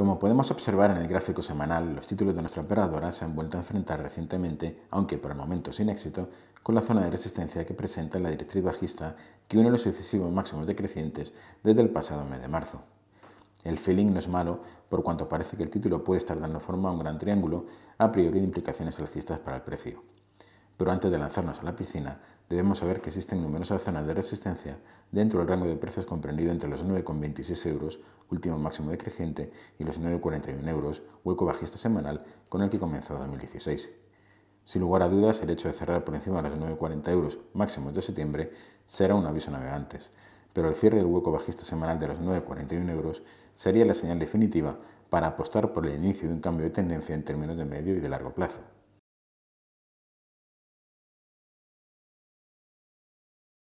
Como podemos observar en el gráfico semanal, los títulos de nuestra operadora se han vuelto a enfrentar recientemente, aunque por el momento sin éxito, con la zona de resistencia que presenta la directriz bajista que une los sucesivos máximos decrecientes desde el pasado mes de marzo. El feeling no es malo, por cuanto parece que el título puede estar dando forma a un gran triángulo, a priori de implicaciones alcistas para el precio pero antes de lanzarnos a la piscina, debemos saber que existen numerosas zonas de resistencia dentro del rango de precios comprendido entre los 9,26 euros, último máximo decreciente, y los 9,41 euros, hueco bajista semanal con el que comenzó 2016. Sin lugar a dudas, el hecho de cerrar por encima de los 9,40 euros máximos de septiembre será un aviso navegantes, pero el cierre del hueco bajista semanal de los 9,41 euros sería la señal definitiva para apostar por el inicio de un cambio de tendencia en términos de medio y de largo plazo.